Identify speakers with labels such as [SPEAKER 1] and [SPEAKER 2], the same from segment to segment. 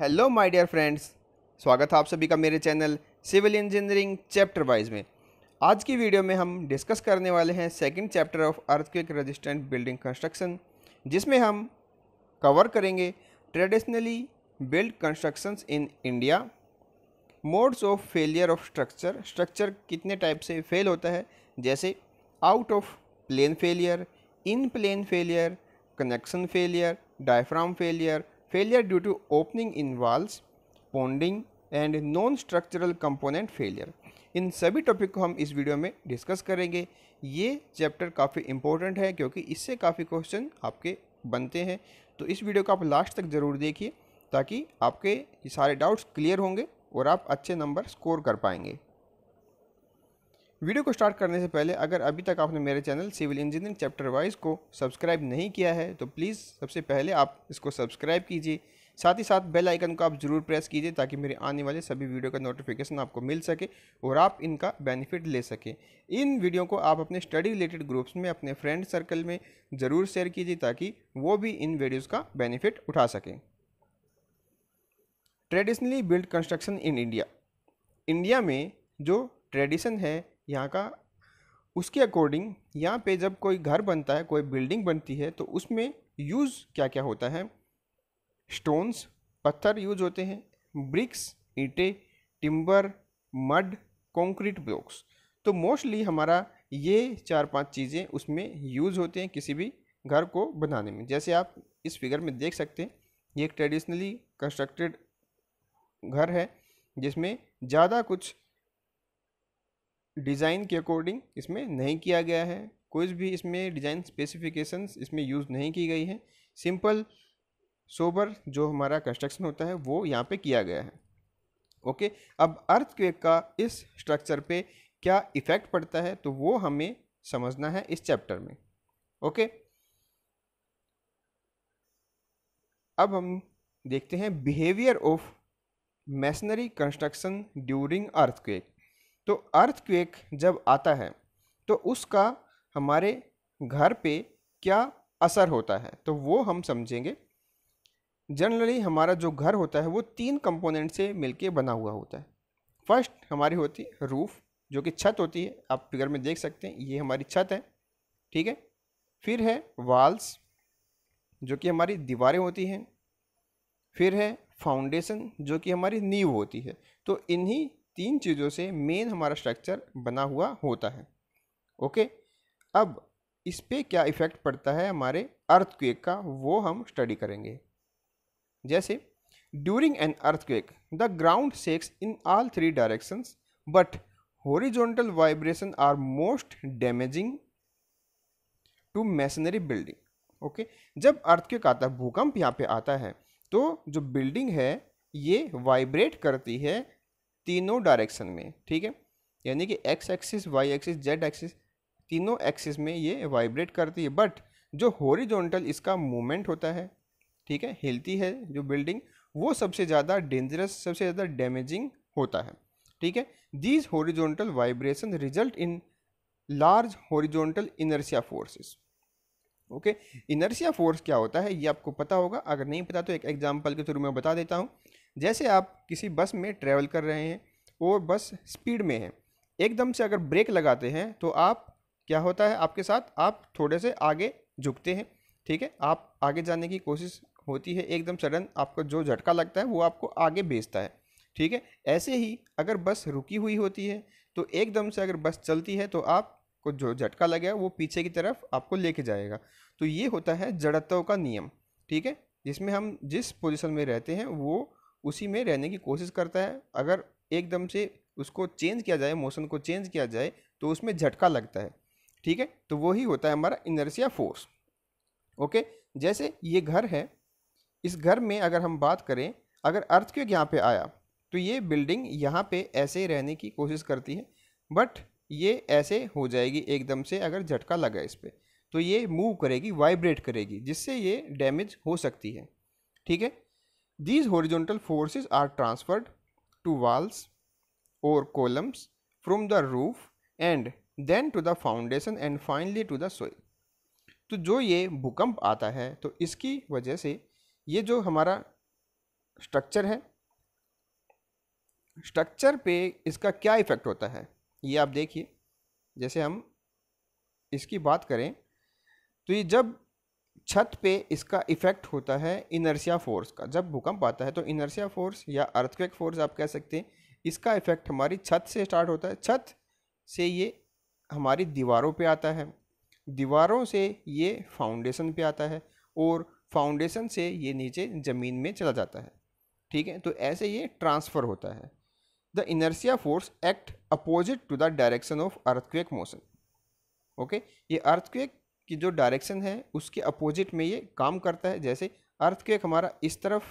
[SPEAKER 1] Hello my dear friends स्वागत है आप सभी का मेरे channel civil engineering chapter wise में आज की वीडियो में हम डिस्कस करने वाले हैं second chapter of earthquake resistant building construction जिसमें हम कवर करेंगे traditionally build constructions in India modes of failure of structure structure कितने टाइप से फेल होता है जैसे out of plane failure in plane failure connection failure diaphragm failure failure due to opening involves ponding and non structural component failure इन सभी topic को हम इस video में डिस्कस करेंगे ये चैप्टर काफ़ी इंपॉर्टेंट है क्योंकि इससे काफ़ी क्वेश्चन आपके बनते हैं तो इस वीडियो को आप लास्ट तक ज़रूर देखिए ताकि आपके सारे डाउट्स क्लियर होंगे और आप अच्छे नंबर स्कोर कर पाएंगे वीडियो को स्टार्ट करने से पहले अगर अभी तक आपने मेरे channel civil engineering chapter wise को सब्सक्राइब नहीं किया है तो प्लीज़ सबसे पहले आप इसको सब्सक्राइब कीजिए साथ ही साथ बेल आइकन को आप ज़रूर प्रेस कीजिए ताकि मेरे आने वाले सभी वीडियो का नोटिफिकेशन आपको मिल सके और आप इनका बेनिफिट ले सकें इन वीडियो को आप अपने स्टडी रिलेटेड ग्रुप्स में अपने फ्रेंड सर्कल में ज़रूर शेयर कीजिए ताकि वो भी इन वीडियोज़ का बेनिफिट उठा सकें traditionally build construction in India India में जो ट्रेडिशन है यहाँ का उसके अकॉर्डिंग यहाँ पे जब कोई घर बनता है कोई बिल्डिंग बनती है तो उसमें यूज़ क्या क्या होता है स्टोन्स पत्थर यूज होते हैं ब्रिक्स ईंटें टिम्बर मड कंक्रीट ब्लॉक्स तो मोस्टली हमारा ये चार पांच चीज़ें उसमें यूज़ होते हैं किसी भी घर को बनाने में जैसे आप इस फिगर में देख सकते हैं ये एक ट्रेडिशनली कंस्ट्रक्टेड घर है जिसमें ज़्यादा कुछ डिज़ाइन के अकॉर्डिंग इसमें नहीं किया गया है कोई भी इसमें डिज़ाइन स्पेसिफिकेशंस इसमें यूज़ नहीं की गई है सिंपल सोबर जो हमारा कंस्ट्रक्शन होता है वो यहाँ पे किया गया है ओके अब अर्थक्वेक का इस स्ट्रक्चर पे क्या इफ़ेक्ट पड़ता है तो वो हमें समझना है इस चैप्टर में ओके अब हम देखते हैं behaviour of masonry construction during earthquake तो अर्थक्वेक जब आता है तो उसका हमारे घर पे क्या असर होता है तो वो हम समझेंगे जनरली हमारा जो घर होता है वो तीन कंपोनेंट से मिलके बना हुआ होता है फर्स्ट हमारी होती है रूफ़ जो कि छत होती है आप फिगर में देख सकते हैं ये हमारी छत है ठीक है फिर है वाल्स जो कि हमारी दीवारें होती हैं फिर है फाउंडेशन जो कि हमारी नींव होती है तो इन्हीं तीन चीज़ों से मेन हमारा स्ट्रक्चर बना हुआ होता है ओके अब इस पर क्या इफ़ेक्ट पड़ता है हमारे अर्थक्वेक का वो हम स्टडी करेंगे जैसे during an earthquake the ground shakes in all three directions but horizontal vibration are most damaging to masonry building okay जब अर्थक्वेक आता है भूकंप यहाँ पे आता है तो जो बिल्डिंग है ये वाइब्रेट करती है तीनों डायरेक्शन में ठीक है यानी कि X axis Y axis Z axis तीनों एक्सिस में ये वाइब्रेट करती है बट जो होरिजोनटल इसका मूवमेंट होता है ठीक है हिलती है जो बिल्डिंग वो सबसे ज़्यादा डेंजरस सबसे ज़्यादा डैमेजिंग होता है ठीक है these horizontal vibration result in large horizontal inertia forces okay inertia force क्या होता है ये आपको पता होगा अगर नहीं पता तो एक एग्जाम्पल के थ्रू मैं बता देता हूँ जैसे आप किसी बस में ट्रैवल कर रहे हैं और बस स्पीड में है एकदम से अगर ब्रेक लगाते हैं तो आप क्या होता है आपके साथ आप थोड़े से आगे झुकते हैं ठीक है आप आगे जाने की कोशिश होती है एकदम सडन आपको जो झटका लगता है वो आपको आगे भेजता है ठीक है ऐसे ही अगर बस रुकी हुई होती है तो एकदम से अगर बस चलती है तो आपको जो झटका लगे वो पीछे की तरफ आपको लेके जाएगा तो ये होता है जड़त्व का नियम ठीक है जिसमें हम जिस पोजीशन में रहते हैं वो उसी में रहने की कोशिश करता है अगर एकदम से उसको चेंज किया जाए मोशन को चेंज किया जाए तो उसमें झटका लगता है ठीक है तो वही होता है हमारा इनर्सिया फोर्स ओके जैसे ये घर है इस घर में अगर हम बात करें अगर अर्थ क्यों यहाँ पे आया तो ये बिल्डिंग यहाँ पे ऐसे रहने की कोशिश करती है बट ये ऐसे हो जाएगी एकदम से अगर झटका लगा इस पर तो ये मूव करेगी वाइब्रेट करेगी जिससे ये डैमेज हो सकती है ठीक है These horizontal forces are transferred to walls or columns from the roof and then to the foundation and finally to the soil. तो जो ये भूकंप आता है तो इसकी वजह से ये जो हमारा स्ट्रक्चर है स्ट्रक्चर पे इसका क्या इफ़ेक्ट होता है ये आप देखिए जैसे हम इसकी बात करें तो ये जब छत पे इसका इफ़ेक्ट होता है इनर्सिया फोर्स का जब भूकंप आता है तो इनर्सिया फोर्स या अर्थक्वेक फोर्स आप कह सकते हैं इसका इफ़ेक्ट हमारी छत से स्टार्ट होता है छत से ये हमारी दीवारों पे आता है दीवारों से ये फाउंडेशन पे आता है और फाउंडेशन से ये नीचे ज़मीन में चला जाता है ठीक है तो ऐसे ये ट्रांसफ़र होता है the inertia force act opposite to the direction of earthquake motion okay ये अर्थक्वेक कि जो डायरेक्शन है उसके अपोजिट में ये काम करता है जैसे अर्थ अर्थक्वेक हमारा इस तरफ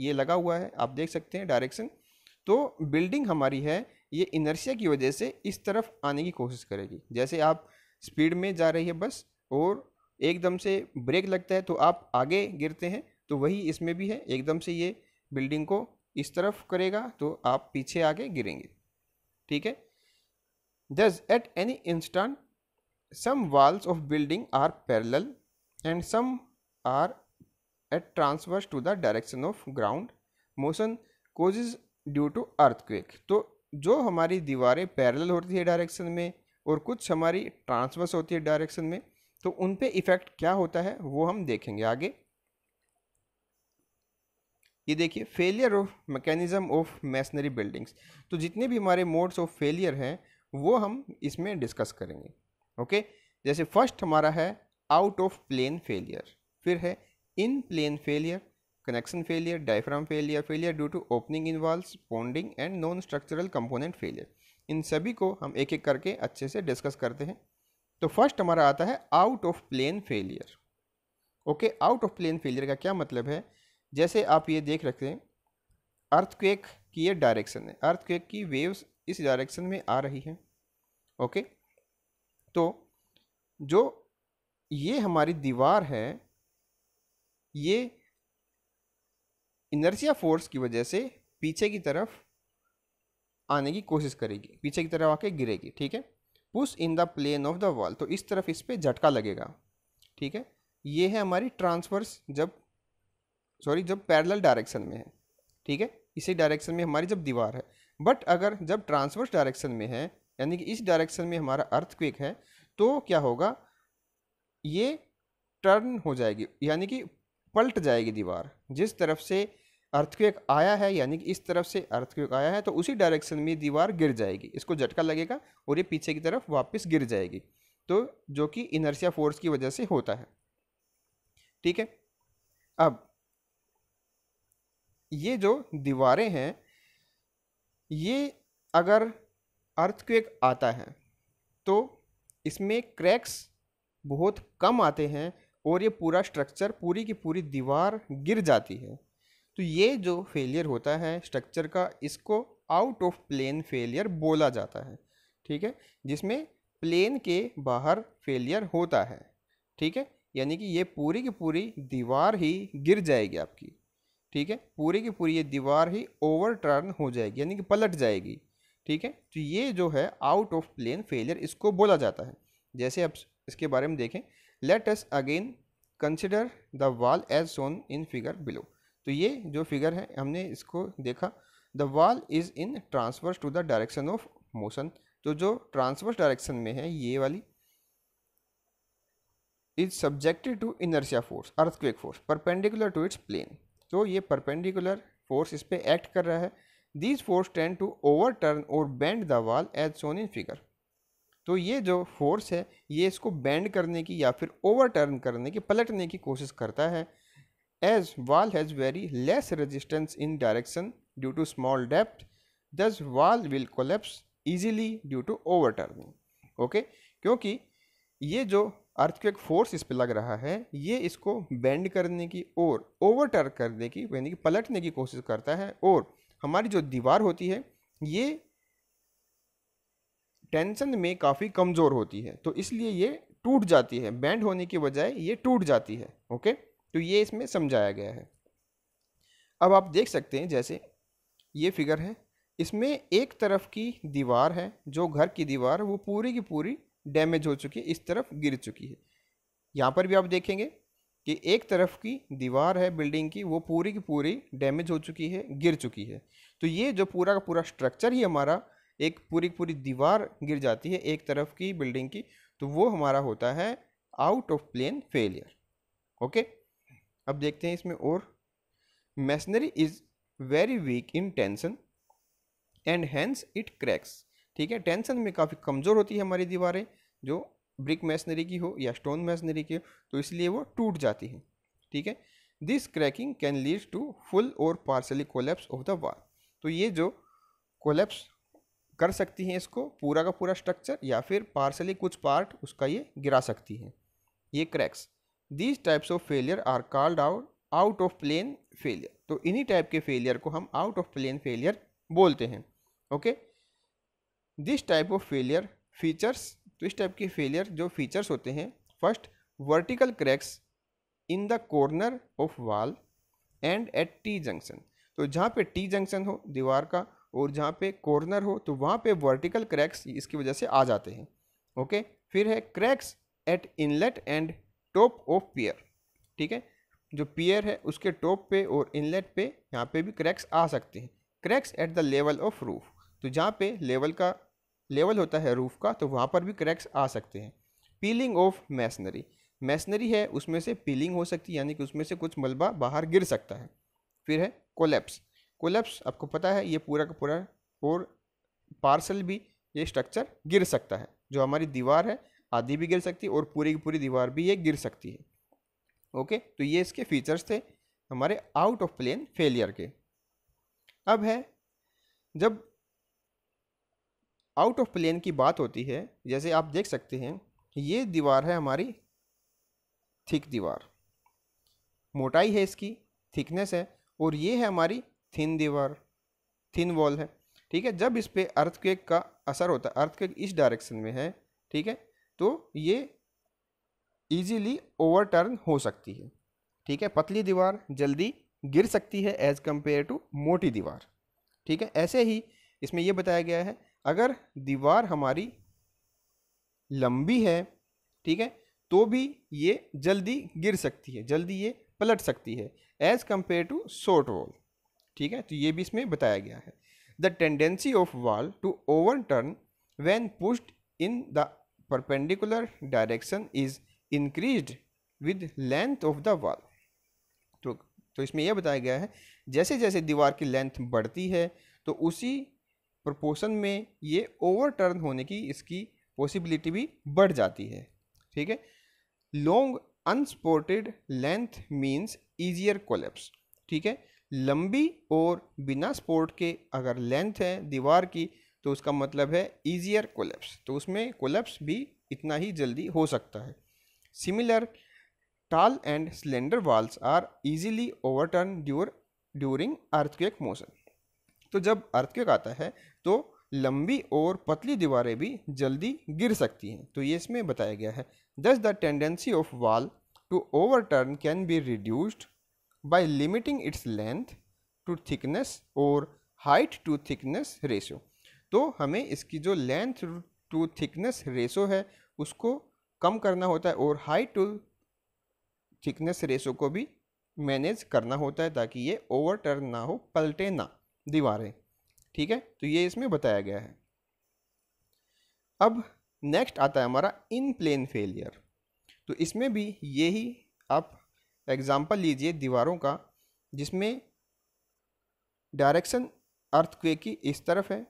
[SPEAKER 1] ये लगा हुआ है आप देख सकते हैं डायरेक्शन तो बिल्डिंग हमारी है ये इनर्शिया की वजह से इस तरफ आने की कोशिश करेगी जैसे आप स्पीड में जा रही है बस और एकदम से ब्रेक लगता है तो आप आगे गिरते हैं तो वही इसमें भी है एकदम से ये बिल्डिंग को इस तरफ करेगा तो आप पीछे आगे गिरेंगे ठीक है thus at any instant some walls of building are parallel and some are at transverse to the direction of ground motion causes due to earthquake तो जो हमारी दीवारें पैरेलल होती है डायरेक्शन में और कुछ हमारी ट्रांसवर्स होती है डायरेक्शन में तो उन पे इफ़ेक्ट क्या होता है वो हम देखेंगे आगे ये देखिए failure of mechanism of masonry buildings तो जितने भी हमारे मोड्स ऑफ फेलियर हैं वो हम इसमें डिस्कस करेंगे ओके जैसे फर्स्ट हमारा है आउट ऑफ प्लेन फेलियर फिर है in plane failure connection failure diaphragm failure failure due to opening involve pounding and non structural component failure इन सभी को हम एक एक करके अच्छे से डिस्कस करते हैं तो फर्स्ट हमारा आता है out of plane failure okay out of plane failure का क्या मतलब है जैसे आप ये देख रखते हैं अर्थक्वेक की ये डायरेक्शन है अर्थक्वेक की वेव्स इस डायरेक्शन में आ रही हैं ओके okay? तो जो ये हमारी दीवार है ये इनर्जिया फोर्स की वजह से पीछे की तरफ आने की कोशिश करेगी पीछे की तरफ आके गिरेगी ठीक है push in the plane of the wall तो इस तरफ इस पर झटका लगेगा ठीक है ये है हमारी ट्रांसवर्स जब सॉरी जब पैरेलल डायरेक्शन में है ठीक है इसी डायरेक्शन में हमारी जब दीवार है बट अगर जब ट्रांसवर्स डायरेक्शन में है यानी कि इस डायरेक्शन में हमारा अर्थ क्विक है तो क्या होगा ये टर्न हो जाएगी यानी कि पलट जाएगी दीवार जिस तरफ से अर्थक्वेक आया है यानी कि इस तरफ से अर्थक्वेक आया है तो उसी डायरेक्शन में दीवार गिर जाएगी इसको झटका लगेगा और ये पीछे की तरफ वापस गिर जाएगी तो जो कि इनर्शिया फोर्स की वजह से होता है ठीक है अब ये जो दीवारें हैं ये अगर अर्थक्वेक आता है तो इसमें क्रैक्स बहुत कम आते हैं और ये पूरा स्ट्रक्चर पूरी की पूरी दीवार गिर जाती है तो ये जो फेलियर होता है स्ट्रक्चर का इसको आउट ऑफ प्लेन फेलियर बोला जाता है ठीक है जिसमें प्लेन के बाहर फेलियर होता है ठीक है यानी कि ये पूरी की पूरी दीवार ही गिर जाएगी आपकी ठीक है पूरी की पूरी ये दीवार ही ओवर टर्न हो जाएगी यानी कि पलट जाएगी ठीक है तो ये जो है आउट ऑफ प्लेन फेलियर इसको बोला जाता है जैसे अब इसके बारे में देखें let us again consider the wall as shown in figure below तो ये जो फिगर है हमने इसको देखा the wall is in transverse to the direction of motion तो जो ट्रांसवर्स डायरेक्शन में है ये वाली is subjected to inertia force earthquake force perpendicular to its plane तो ये परपेंडिकुलर फोर्स इस पर एक्ट कर रहा है these force tend to overturn और bend the wall as shown in figure तो ये जो फोर्स है ये इसको बैंड करने की या फिर ओवर टर्न करने की पलटने की कोशिश करता है as wall has very less resistance in direction due to small depth thus wall will collapse easily due to overturning okay क्योंकि ये जो अर्थक्वेक फोर्स इस पर लग रहा है ये इसको बैंड करने की और ओवर टर्न करने की यानी कि पलटने की कोशिश करता है और हमारी जो दीवार होती है ये टेंशन में काफ़ी कमज़ोर होती है तो इसलिए ये टूट जाती है बैंड होने की बजाय ये टूट जाती है ओके तो ये इसमें समझाया गया है अब आप देख सकते हैं जैसे ये फिगर है इसमें एक तरफ की दीवार है जो घर की दीवार वो पूरी की पूरी डैमेज हो चुकी है इस तरफ गिर चुकी है यहाँ पर भी आप देखेंगे कि एक तरफ की दीवार है बिल्डिंग की वो पूरी की पूरी डैमेज हो चुकी है गिर चुकी है तो ये जो पूरा का पूरा स्ट्रक्चर ही हमारा एक पूरी की पूरी दीवार गिर जाती है एक तरफ की बिल्डिंग की तो वो हमारा होता है out of plane failure okay अब देखते हैं इसमें और masonry is very weak in tension and hence it cracks ठीक है टेंशन में काफ़ी कमज़ोर होती है हमारी दीवारें जो ब्रिक मैसनरी की हो या स्टोन मैसनरी की हो तो इसलिए वो टूट जाती है ठीक है this cracking can lead to full और partially collapse of the wall तो ये जो कोलेप्स कर सकती हैं इसको पूरा का पूरा स्ट्रक्चर या फिर पार्सली कुछ पार्ट उसका ये गिरा सकती हैं ये cracks these types of failure are called out out of plane failure तो इन्हीं टाइप के फेलियर को हम आउट ऑफ प्लेन फेलियर बोलते हैं okay this type of failure features तो इस टाइप के फेलियर जो फीचर्स होते हैं first vertical cracks in the corner of wall and at T junction तो जहाँ पे टी जंक्शन हो दीवार का और जहाँ पे कॉर्नर हो तो वहाँ पे वर्टिकल क्रैक्स इसकी वजह से आ जाते हैं ओके फिर है क्रैक्स एट इनलेट एंड टॉप ऑफ पियर ठीक है जो पियर है उसके टॉप पे और इनलेट पे यहाँ पे भी क्रैक्स आ सकते हैं cracks at the level of roof तो जहाँ पे लेवल का लेवल होता है रूफ़ का तो वहाँ पर भी क्रैक्स आ सकते हैं पीलिंग ऑफ मैसनरी मैसनरी है उसमें से पीलिंग हो सकती है यानी कि उसमें से कुछ मलबा बाहर गिर सकता है फिर है कोलेप्स कोलेप्स आपको पता है ये पूरा का पूरा और पार्सल भी ये स्ट्रक्चर गिर सकता है जो हमारी दीवार है आधी भी गिर सकती है और पूरी की पूरी दीवार भी ये गिर सकती है ओके तो ये इसके फीचर्स थे हमारे आउट ऑफ प्लेन फेलियर के अब है जब आउट ऑफ प्लेन की बात होती है जैसे आप देख सकते हैं ये दीवार है हमारी थिक दीवार मोटाई है इसकी थिकनेस है और ये है हमारी थिन दीवार थिन वॉल है ठीक है जब इस पर अर्थक्वेक का असर होता है अर्थक्वेक इस डायरेक्शन में है ठीक है तो ये ईजीली ओवरटर्न हो सकती है ठीक है पतली दीवार जल्दी गिर सकती है एज़ कम्पेयर टू मोटी दीवार ठीक है ऐसे ही इसमें यह बताया गया है अगर दीवार हमारी लंबी है ठीक है तो भी ये जल्दी गिर सकती है जल्दी ये पलट सकती है as compare to short wall ठीक है तो ये भी इसमें बताया गया है the tendency of wall to overturn when pushed in the perpendicular direction is increase with length of the wall तो तो इसमें यह बताया गया है जैसे जैसे दीवार की लेंथ बढ़ती है तो उसी प्रोपोर्शन में ये ओवर टर्न होने की इसकी पॉसिबिलिटी भी बढ़ जाती है ठीक है long unsupported length means easier collapse ठीक है लंबी और बिना सपोर्ट के अगर लेंथ है दीवार की तो उसका मतलब है ईजियर कोलेप्स तो उसमें कोलेप्स भी इतना ही जल्दी हो सकता है similar tall and slender walls are easily overturn ड्यूर ड्यूरिंग अर्थक्वेक मोशन तो जब अर्थक्वेक आता है तो लंबी और पतली दीवारें भी जल्दी गिर सकती हैं तो ये इसमें बताया गया है thus the tendency of wall to overturn can be reduced by limiting its length to thickness और हाइट टू थिकनेस रेशो तो हमें इसकी जो लेंथ टू थिकनेस रेशो है उसको कम करना होता है और हाइट टू थिकनेस रेशो को भी मैनेज करना होता है ताकि ये ओवर टर्न ना हो पलटे ना दीवारें ठीक है तो ये इसमें बताया गया है अब नेक्स्ट आता है हमारा इन प्लेन फेलियर तो इसमें भी यही आप एग्ज़ाम्पल लीजिए दीवारों का जिसमें डायरेक्शन अर्थक्वे की इस तरफ है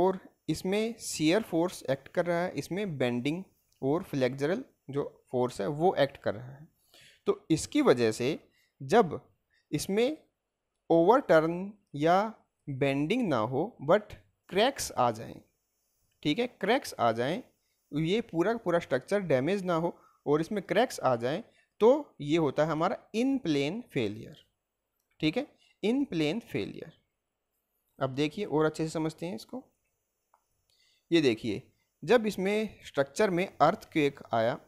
[SPEAKER 1] और इसमें सीयर फोर्स एक्ट कर रहा है इसमें बेंडिंग और फ्लेक्जरल जो फोर्स है वो एक्ट कर रहा है तो इसकी वजह से जब इसमें ओवरटर्न या बेंडिंग ना हो बट क्रैक्स आ जाएं ठीक है क्रैक्स आ जाएं ये पूरा पूरा स्ट्रक्चर डैमेज ना हो और इसमें क्रैक्स आ जाएं तो ये होता है हमारा इन प्लेन फेलियर ठीक है इन प्लेन फेलियर अब देखिए और अच्छे से समझते हैं इसको ये देखिए जब इसमें स्ट्रक्चर में अर्थ क्वेक आया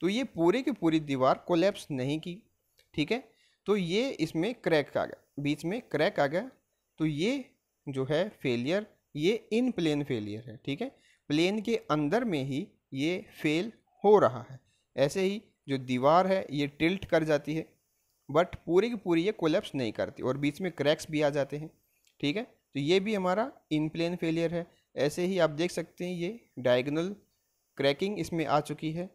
[SPEAKER 1] तो ये पूरे की पूरी दीवार कोलेप्स नहीं की ठीक है तो ये इसमें क्रैक आ गया बीच में क्रैक आ गया तो ये जो है फेलियर ये इन प्लेन फेलियर है ठीक है प्लेन के अंदर में ही ये फेल हो रहा है ऐसे ही जो दीवार है ये टिल्ट कर जाती है बट पूरी की पूरी ये कोलेप्स नहीं करती और बीच में क्रैक्स भी आ जाते हैं ठीक है तो ये भी हमारा इन प्लेन फेलियर है ऐसे ही आप देख सकते हैं ये डायगनल क्रैकिंग इसमें आ चुकी है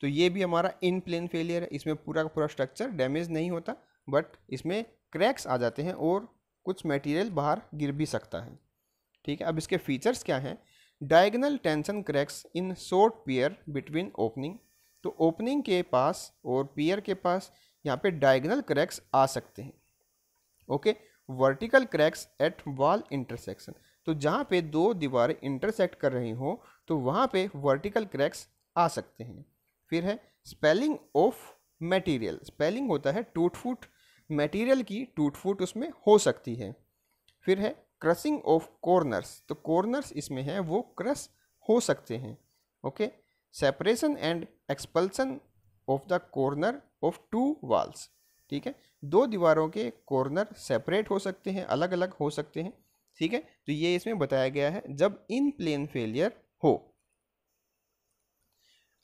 [SPEAKER 1] तो ये भी हमारा इन प्लेन फेलियर है इसमें पूरा का पूरा स्ट्रक्चर डैमेज नहीं होता बट इसमें क्रैक्स आ जाते हैं और कुछ मटेरियल बाहर गिर भी सकता है ठीक है अब इसके फीचर्स क्या हैं diagonal tension cracks in short pier between opening तो ओपनिंग के पास और पियर के पास यहाँ पे डायगनल क्रैक्स आ सकते हैं okay vertical cracks at wall intersection तो जहाँ पे दो दीवारें इंटरसेक्ट कर रही हों तो वहाँ पे वर्टिकल क्रैक्स आ सकते हैं फिर है स्पेलिंग ऑफ मटेरियल स्पेलिंग होता है टूट फूट मटेरियल की टूट फूट उसमें हो सकती है फिर है क्रसिंग ऑफ कॉर्नर्स तो कॉर्नर्स इसमें हैं वो क्रस हो सकते हैं okay separation and expulsion of the corner of two walls ठीक है दो दीवारों के कॉर्नर सेपरेट हो सकते हैं अलग अलग हो सकते हैं ठीक है तो ये इसमें बताया गया है जब इन प्लेन फेलियर हो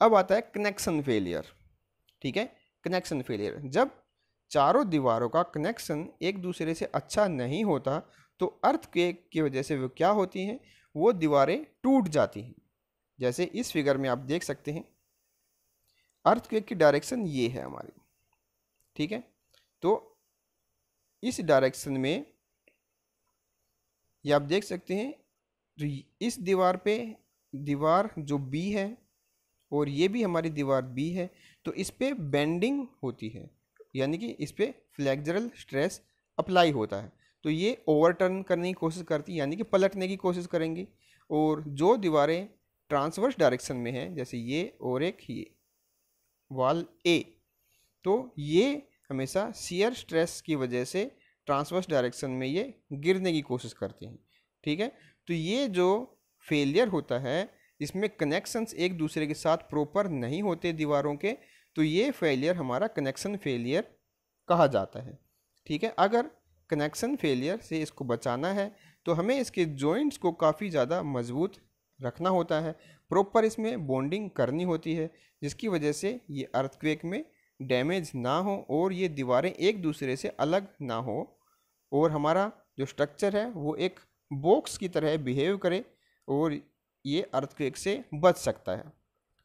[SPEAKER 1] अब आता है कनेक्शन फेलियर ठीक है कनेक्शन फेलियर जब चारों दीवारों का कनेक्शन एक दूसरे से अच्छा नहीं होता तो अर्थ के की वजह से वो क्या होती हैं वो दीवारें टूट जाती हैं जैसे इस फिगर में आप देख सकते हैं अर्थ के की डायरेक्शन ये है हमारी ठीक है तो इस डायरेक्शन में ये आप देख सकते हैं तो इस दीवार पे दीवार जो बी है और ये भी हमारी दीवार बी है तो इस पर बेंडिंग होती है यानी कि इस पर फ्लैक्जरल स्ट्रेस अप्लाई होता है तो ये ओवरटर्न करने की कोशिश करती है यानी कि पलटने की कोशिश करेंगी और जो दीवारें ट्रांसवर्स डायरेक्शन में हैं जैसे ये और एक ये वाल ए तो ये हमेशा सीयर स्ट्रेस की वजह से ट्रांसवर्स डायरेक्शन में ये गिरने की कोशिश करते हैं ठीक है तो ये जो फेलियर होता है इसमें कनेक्शंस एक दूसरे के साथ प्रॉपर नहीं होते दीवारों के तो ये फेलियर हमारा कनेक्शन फेलियर कहा जाता है ठीक है अगर कनेक्शन फेलियर से इसको बचाना है तो हमें इसके जॉइंट्स को काफ़ी ज़्यादा मजबूत रखना होता है प्रॉपर इसमें बॉन्डिंग करनी होती है जिसकी वजह से ये अर्थक्वेक में डैमेज ना हो और ये दीवारें एक दूसरे से अलग ना हो और हमारा जो स्ट्रक्चर है वो एक बॉक्स की तरह बिहेव करे और ये अर्थक्वेक से बच सकता है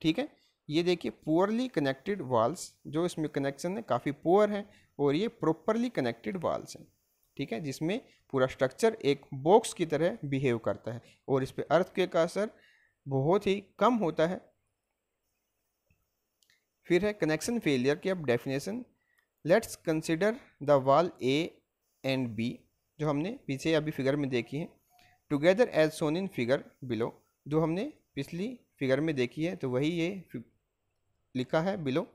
[SPEAKER 1] ठीक है ये देखिए पुअरली कनेक्टेड वाल्स जो इसमें कनेक्शन है काफ़ी पुअर हैं और ये प्रॉपरली कनेक्टेड वाल्स हैं ठीक है जिसमें पूरा स्ट्रक्चर एक बॉक्स की तरह बिहेव करता है और इस पर अर्थ के का असर बहुत ही कम होता है फिर है कनेक्शन फेलियर की अब डेफिनेशन लेट्स कंसिडर द वाल ए एंड बी जो हमने पीछे अभी फिगर में देखी है together as shown in figure below जो हमने पिछली फिगर में देखी है तो वही ये लिखा है below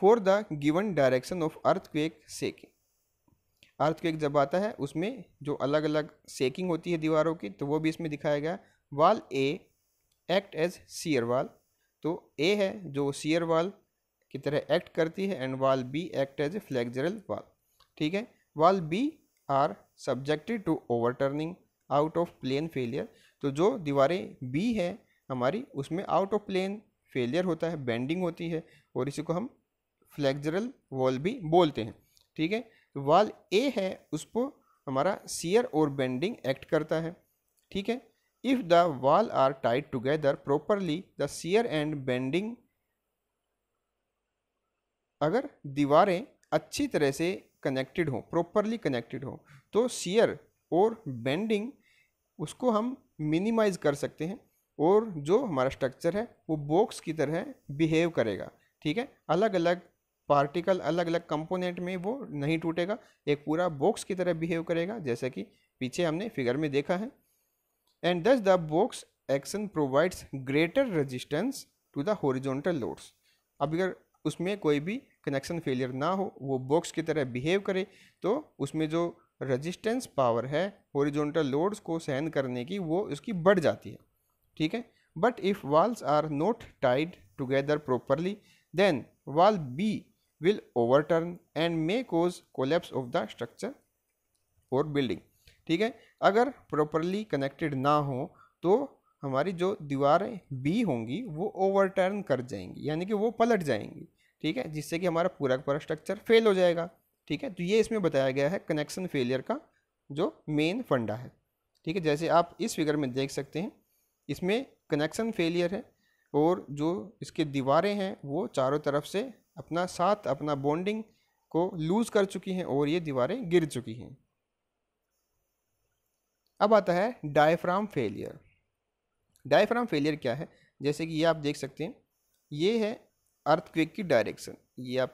[SPEAKER 1] for the given direction of earthquake shaking earthquake जब आता है उसमें जो अलग अलग सेकिंग होती है दीवारों की तो वो भी इसमें दिखाया गया वाल ए एक्ट एज सीयर वाल तो ए है जो सीयर वाल की तरह एक्ट करती है and wall B act as a flexural wall ठीक है wall B are subjected to overturning out of plane failure तो जो दीवारें बी है हमारी उसमें आउट ऑफ प्लेन फेलियर होता है बेंडिंग होती है और इसी को हम फ्लेक्जरल वॉल भी बोलते हैं ठीक है तो वॉल ए है उसको हमारा सीयर और बेंडिंग एक्ट करता है ठीक है if the wall are tight together properly the shear and bending अगर दीवारें अच्छी तरह से कनेक्टेड हो प्रॉपरली कनेक्टेड हो तो सीयर और बेंडिंग उसको हम मिनिमाइज कर सकते हैं और जो हमारा स्ट्रक्चर है वो बॉक्स की तरह बिहेव करेगा ठीक है अलग अलग पार्टिकल अलग अलग कंपोनेंट में वो नहीं टूटेगा एक पूरा बॉक्स की तरह बिहेव करेगा जैसा कि पीछे हमने फिगर में देखा है and thus the box action provides greater resistance to the horizontal loads अब अगर उसमें कोई भी कनेक्शन फेलियर ना हो वो बॉक्स की तरह बिहेव करे तो उसमें जो रजिस्टेंस पावर है हॉरिजोनटल लोड्स को सहन करने की वो उसकी बढ़ जाती है ठीक है but if walls are not tied together properly then wall B will overturn and may cause collapse of the structure और बिल्डिंग ठीक है अगर प्रॉपरली कनेक्टेड ना हो तो हमारी जो दीवारें बी होंगी वो ओवरटर्न कर जाएंगी यानी कि वो पलट जाएंगी ठीक है जिससे कि हमारा पूरा पूरा स्ट्रक्चर फेल हो जाएगा ठीक है तो ये इसमें बताया गया है कनेक्शन फेलियर का जो मेन फंडा है ठीक है जैसे आप इस फिगर में देख सकते हैं इसमें कनेक्शन फेलियर है और जो इसके दीवारें हैं वो चारों तरफ से अपना साथ अपना बॉन्डिंग को लूज़ कर चुकी हैं और ये दीवारें गिर चुकी हैं अब आता है डायफ्राम फेलियर डायफ्राम फेलियर क्या है जैसे कि ये आप देख सकते हैं ये है अर्थक्वेक की डायरेक्शन ये आप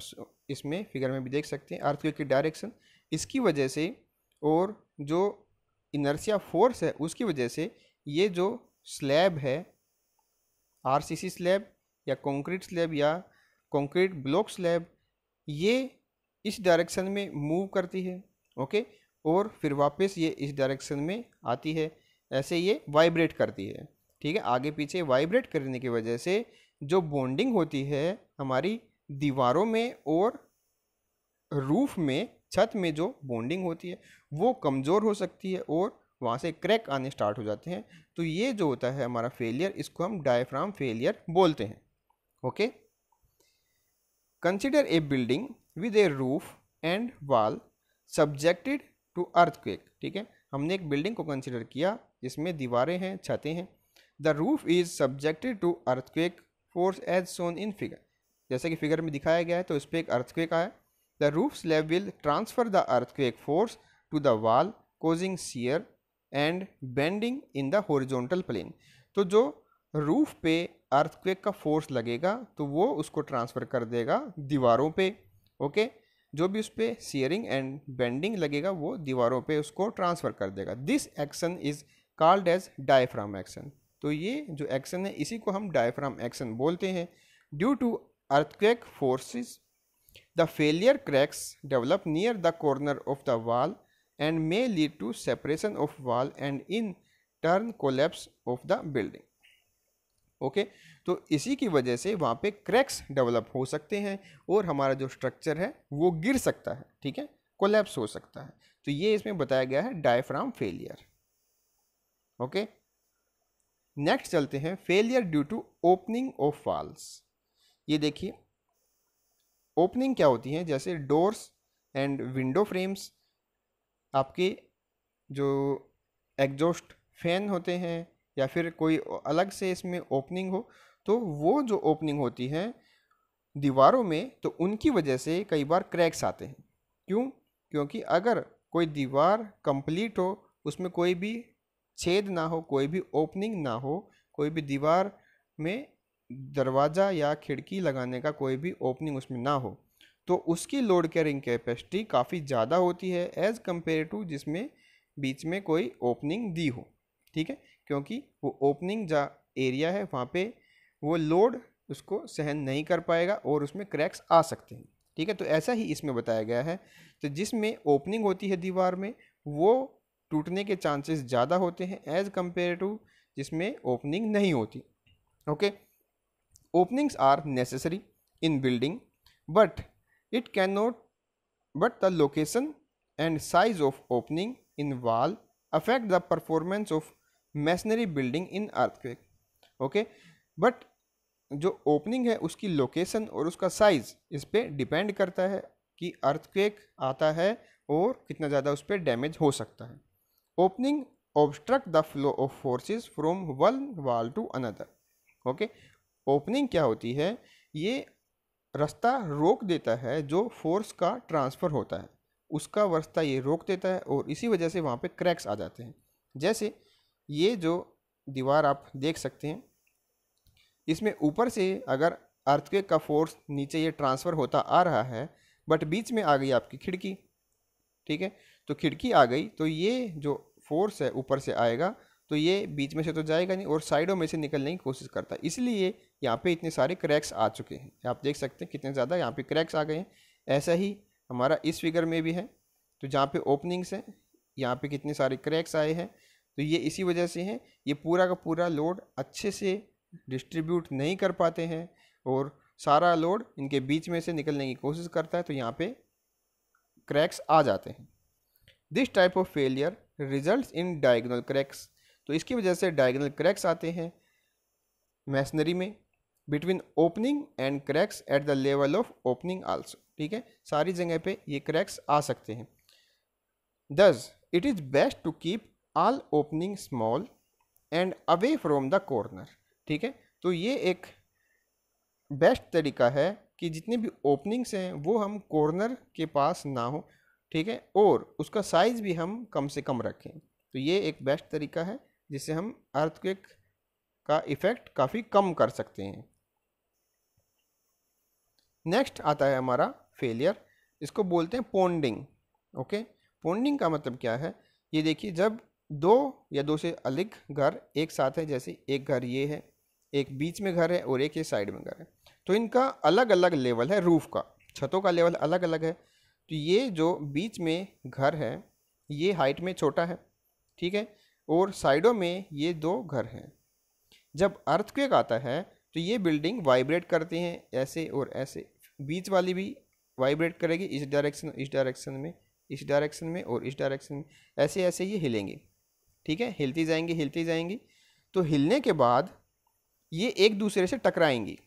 [SPEAKER 1] इसमें फिगर में भी देख सकते हैं अर्थक्वेक की डायरेक्शन इसकी वजह से और जो इनर्सिया फोर्स है उसकी वजह से ये जो स्लैब है आरसीसी स्लैब या कंक्रीट स्लैब या कंक्रीट ब्लॉक स्लैब ये इस डायरेक्शन में मूव करती है ओके और फिर वापस ये इस डायरेक्शन में आती है ऐसे ये वाइब्रेट करती है ठीक है आगे पीछे वाइब्रेट करने की वजह से जो बॉन्डिंग होती है हमारी दीवारों में और रूफ में छत में जो बॉन्डिंग होती है वो कमज़ोर हो सकती है और वहाँ से क्रैक आने स्टार्ट हो जाते हैं तो ये जो होता है हमारा फेलियर इसको हम डायफ्राम फेलियर बोलते हैं okay consider a building with a roof and wall subjected to earthquake ठीक है हमने एक बिल्डिंग को कंसिडर किया जिसमें दीवारें हैं छतें हैं the roof is subjected to earthquake force as shown in figure जैसे कि फिगर में दिखाया गया है तो इस पर एक अर्थक्वेक आया the roof slab will transfer the earthquake force to the wall causing shear and bending in the horizontal plane तो जो रूफ पे अर्थक्वेक का फोर्स लगेगा तो वो उसको ट्रांसफ़र कर देगा दीवारों पे ओके जो भी उस पर सीयरिंग एंड बेंडिंग लगेगा वो दीवारों पे उसको ट्रांसफ़र कर देगा this action is called as diaphragm action तो ये जो एक्शन है इसी को हम डायफ्राम एक्शन बोलते हैं due to earthquake forces the failure cracks develop near the corner of the wall and may lead to separation of wall and in turn collapse of the building okay okay? तो इसी की वजह से वहाँ पे cracks develop हो सकते हैं और हमारा जो स्ट्रक्चर है वो गिर सकता है ठीक है कोलैप्स हो सकता है तो ये इसमें बताया गया है डायफ्राम फेलियर ओके नेक्स्ट चलते हैं failure due to opening of walls ये देखिए ओपनिंग क्या होती है जैसे डोर्स एंड विंडो फ्रेम्स आपके जो एग्जॉस्ट फैन होते हैं या फिर कोई अलग से इसमें ओपनिंग हो तो वो जो ओपनिंग होती है दीवारों में तो उनकी वजह से कई बार क्रैक्स आते हैं क्यों क्योंकि अगर कोई दीवार कंप्लीट हो उसमें कोई भी छेद ना हो कोई भी ओपनिंग ना हो कोई भी दीवार में दरवाज़ा या खिड़की लगाने का कोई भी ओपनिंग उसमें ना हो तो उसकी लोड कैरिंग कैपेसिटी काफ़ी ज़्यादा होती है एज़ कम्पेयर टू जिसमें बीच में कोई ओपनिंग दी हो ठीक है क्योंकि वो ओपनिंग जा एरिया है वहाँ पे वो लोड उसको सहन नहीं कर पाएगा और उसमें क्रैक्स आ सकते हैं ठीक है तो ऐसा ही इसमें बताया गया है तो जिसमें ओपनिंग होती है दीवार में वो टूटने के चांसेस ज़्यादा होते हैं एज़ कम्पेयर टू जिसमें ओपनिंग नहीं होती okay openings are necessary in building but It cannot but the location and size of opening in wall affect the performance of masonry building in earthquake. Okay, but जो opening है उसकी location और उसका size इस पर depend करता है कि अर्थक्वेक आता है और कितना ज़्यादा उस पर डैमेज हो सकता है opening obstruct the flow of forces from one wall to another okay opening क्या होती है ये रास्ता रोक देता है जो फोर्स का ट्रांसफ़र होता है उसका रास्ता ये रोक देता है और इसी वजह से वहाँ पे क्रैक्स आ जाते हैं जैसे ये जो दीवार आप देख सकते हैं इसमें ऊपर से अगर अर्थक्वेक का फोर्स नीचे ये ट्रांसफ़र होता आ रहा है बट बीच में आ गई आपकी खिड़की ठीक है तो खिड़की आ गई तो ये जो फोर्स है ऊपर से आएगा तो ये बीच में से तो जाएगा नहीं और साइडों में से निकलने की कोशिश करता है इसलिए यहाँ पे इतने सारे क्रैक्स आ चुके हैं आप देख सकते हैं कितने ज़्यादा यहाँ पे क्रैक्स आ गए हैं ऐसा ही हमारा इस फिगर में भी है तो जहाँ पे ओपनिंग्स हैं यहाँ पे कितने सारे क्रैक्स आए हैं तो ये इसी वजह से हैं ये पूरा का पूरा लोड अच्छे से डिस्ट्रीब्यूट नहीं कर पाते हैं और सारा लोड इनके बीच में से निकलने की कोशिश करता है तो यहाँ पर क्रैक्स आ जाते हैं this type of failure result in diagonal cracks तो इसकी वजह से डायगनल क्रैक्स आते हैं मैसनरी में between opening and cracks at the level of opening also ठीक है सारी जगह पे ये क्रैक्स आ सकते हैं thus it is best to keep all opening small and away from the corner ठीक है तो ये एक बेस्ट तरीका है कि जितने भी ओपनिंग्स हैं वो हम कॉर्नर के पास ना हो ठीक है और उसका साइज़ भी हम कम से कम रखें तो ये एक बेस्ट तरीका है जिससे हम अर्थक्वेक का इफ़ेक्ट काफ़ी कम कर सकते हैं नेक्स्ट आता है हमारा फेलियर इसको बोलते हैं पोंडिंग ओके पोंडिंग का मतलब क्या है ये देखिए जब दो या दो से अधिक घर एक साथ है जैसे एक घर ये है एक बीच में घर है और एक ये साइड में घर है तो इनका अलग अलग लेवल है रूफ़ का छतों का लेवल अलग अलग है तो ये जो बीच में घर है ये हाइट में छोटा है ठीक है और साइडों में ये दो घर हैं जब अर्थक्वेक आता है तो ये बिल्डिंग वाइब्रेट करते हैं ऐसे और ऐसे बीच वाली भी वाइब्रेट करेगी इस डायरेक्शन इस डायरेक्शन में इस डायरेक्शन में और इस डायरेक्शन में ऐसे ऐसे ये हिलेंगे ठीक है हिलती जाएंगी हिलती जाएंगी तो हिलने के बाद ये एक दूसरे से टकराएंगी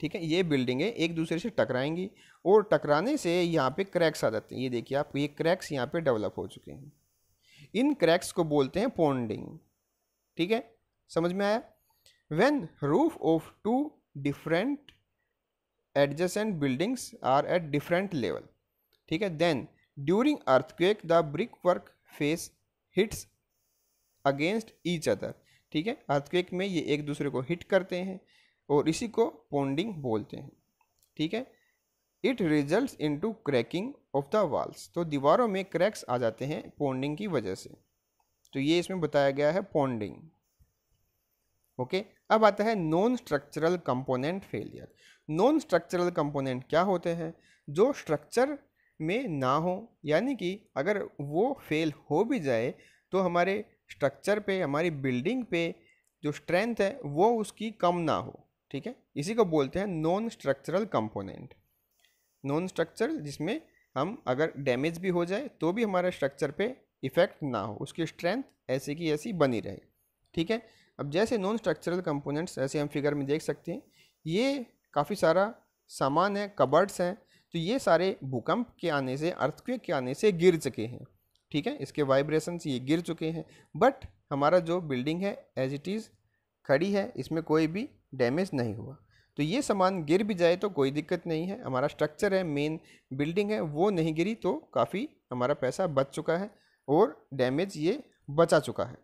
[SPEAKER 1] ठीक है ये बिल्डिंगें एक दूसरे से टकराएंगी और टकराने से यहाँ पे क्रैक्स आ जाते हैं ये देखिए आप ये क्रैक्स यहाँ पे डेवलप हो चुके हैं इन क्रैक्स को बोलते हैं पोंडिंग ठीक है समझ में आया when roof of two different adjacent buildings are at different level ठीक है then during earthquake the brickwork face hits against each other ठीक है अर्थक्वेक में ये एक दूसरे को हिट करते हैं और इसी को पोंडिंग बोलते हैं ठीक है it result into cracking of the walls तो दीवारों में क्रैक्स आ जाते हैं पोंडिंग की वजह से तो ये इसमें बताया गया है पोंडिंग ओके okay? अब आता है non structural component failure non structural component क्या होते हैं जो स्ट्रक्चर में ना हो यानी कि अगर वो फेल हो भी जाए तो हमारे स्ट्रक्चर पे हमारी बिल्डिंग पे जो स्ट्रेंथ है वो उसकी कम ना हो ठीक है इसी को बोलते हैं non structural component non structure जिसमें हम अगर डैमेज भी हो जाए तो भी हमारा स्ट्रक्चर पे इफ़ेक्ट ना हो उसकी स्ट्रेंथ ऐसे की ऐसी बनी रहे ठीक है अब जैसे नॉन स्ट्रक्चरल कंपोनेंट्स ऐसे हम फिगर में देख सकते हैं ये काफ़ी सारा सामान है कबर्ड्स हैं तो ये सारे भूकंप के आने से अर्थक्वेक के आने से गिर चुके हैं ठीक है इसके वाइब्रेशन ये गिर चुके हैं बट हमारा जो बिल्डिंग है एज इट इज़ खड़ी है इसमें कोई भी डैमेज नहीं हुआ तो ये सामान गिर भी जाए तो कोई दिक्कत नहीं है हमारा स्ट्रक्चर है मेन बिल्डिंग है वो नहीं गिरी तो काफ़ी हमारा पैसा बच चुका है और डैमेज ये बचा चुका है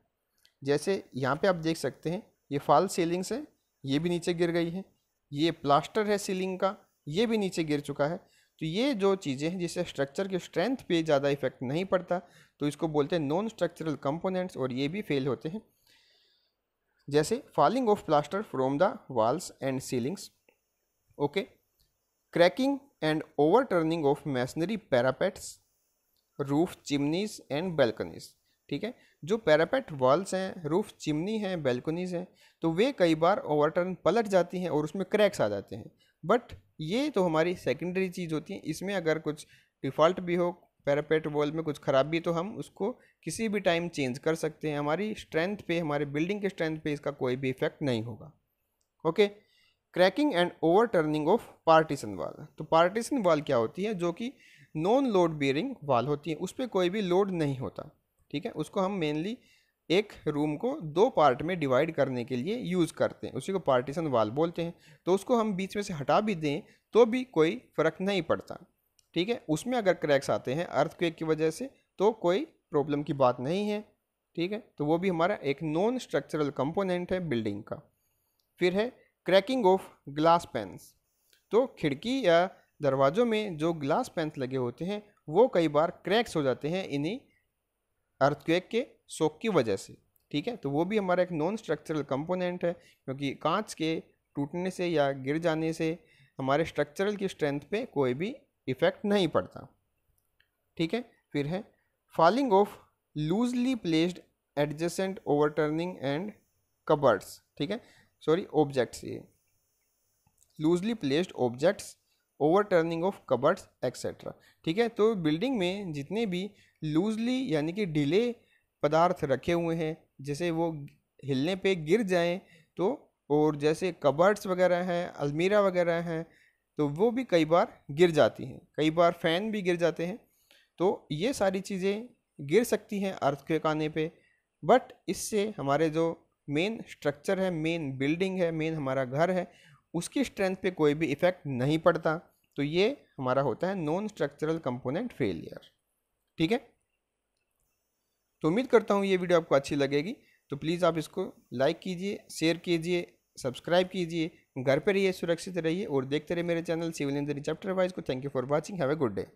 [SPEAKER 1] जैसे यहाँ पे आप देख सकते हैं ये फाल सीलिंग्स है ये भी नीचे गिर गई है ये प्लास्टर है सीलिंग का ये भी नीचे गिर चुका है तो ये जो चीज़ें हैं जिससे स्ट्रक्चर की स्ट्रेंथ पे ज़्यादा इफेक्ट नहीं पड़ता तो इसको बोलते हैं नॉन स्ट्रक्चरल कंपोनेंट्स और ये भी फेल होते हैं जैसे falling of plaster from the walls and ceilings okay cracking and overturning of masonry parapets roof chimneys and balconies ठीक है जो पैरापेट वॉल्स हैं रूफ चिमनी हैं बेल्कनीज हैं तो वे कई बार ओवरटर्न पलट जाती हैं और उसमें क्रैक्स आ जाते हैं बट ये तो हमारी सेकेंडरी चीज़ होती है इसमें अगर कुछ डिफ़ॉल्ट भी हो पैरापेट वॉल में कुछ खराबी तो हम उसको किसी भी टाइम चेंज कर सकते हैं हमारी स्ट्रेंथ पे हमारे बिल्डिंग के स्ट्रेंथ पे इसका कोई भी इफेक्ट नहीं होगा okay cracking and overturning of partition wall तो पार्टीशन वाल क्या होती है जो कि नॉन लोड बियरिंग वाल होती है उस पर कोई भी लोड नहीं होता ठीक है उसको हम मेनली एक रूम को दो पार्ट में डिवाइड करने के लिए यूज़ करते हैं उसी को पार्टीशन वाल बोलते हैं तो उसको हम बीच में से हटा भी दें तो भी कोई फ़र्क नहीं पड़ता ठीक है उसमें अगर क्रैक्स आते हैं क्वेक की वजह से तो कोई प्रॉब्लम की बात नहीं है ठीक है तो वो भी हमारा एक नॉन स्ट्रक्चरल कंपोनेंट है बिल्डिंग का फिर है क्रैकिंग ऑफ ग्लास पेंस तो खिड़की या दरवाज़ों में जो ग्लास पेंस लगे होते हैं वो कई बार क्रैक्स हो जाते हैं इन्हीं अर्थक्वेक के शोक की वजह से ठीक है तो वो भी हमारा एक नॉन स्ट्रक्चरल कंपोनेंट है क्योंकि कांच के टूटने से या गिर जाने से हमारे स्ट्रक्चरल की स्ट्रेंथ पे कोई भी इफ़ेक्ट नहीं पड़ता ठीक है फिर है falling of loosely placed adjacent overturning and cupboards ठीक है सॉरी ऑब्जेक्ट्स ये loosely placed objects overturning of cupboards etcetera ठीक है तो बिल्डिंग में जितने भी लूजली यानी कि ढीले पदार्थ रखे हुए हैं जैसे वो हिलने पे गिर जाएं तो और जैसे कबर्ड्स वगैरह हैं अलमीरा वगैरह हैं तो वो भी कई बार गिर जाती हैं कई बार फ़ैन भी गिर जाते हैं तो ये सारी चीज़ें गिर सकती हैं अर्थक्वेक आने पे बट इससे हमारे जो मेन स्ट्रक्चर है मेन बिल्डिंग है मेन हमारा घर है उसकी स्ट्रेंथ पे कोई भी इफ़ेक्ट नहीं पड़ता तो ये हमारा होता है नॉन स्ट्रक्चरल कंपोनेंट फेलियर ठीक है तो उम्मीद करता हूँ ये वीडियो आपको अच्छी लगेगी तो प्लीज़ आप इसको लाइक कीजिए शेयर कीजिए सब्सक्राइब कीजिए घर पर रहिए सुरक्षित रहिए और देखते रहिए मेरे channel civil engineering chapter wise को thank you for watching have a good day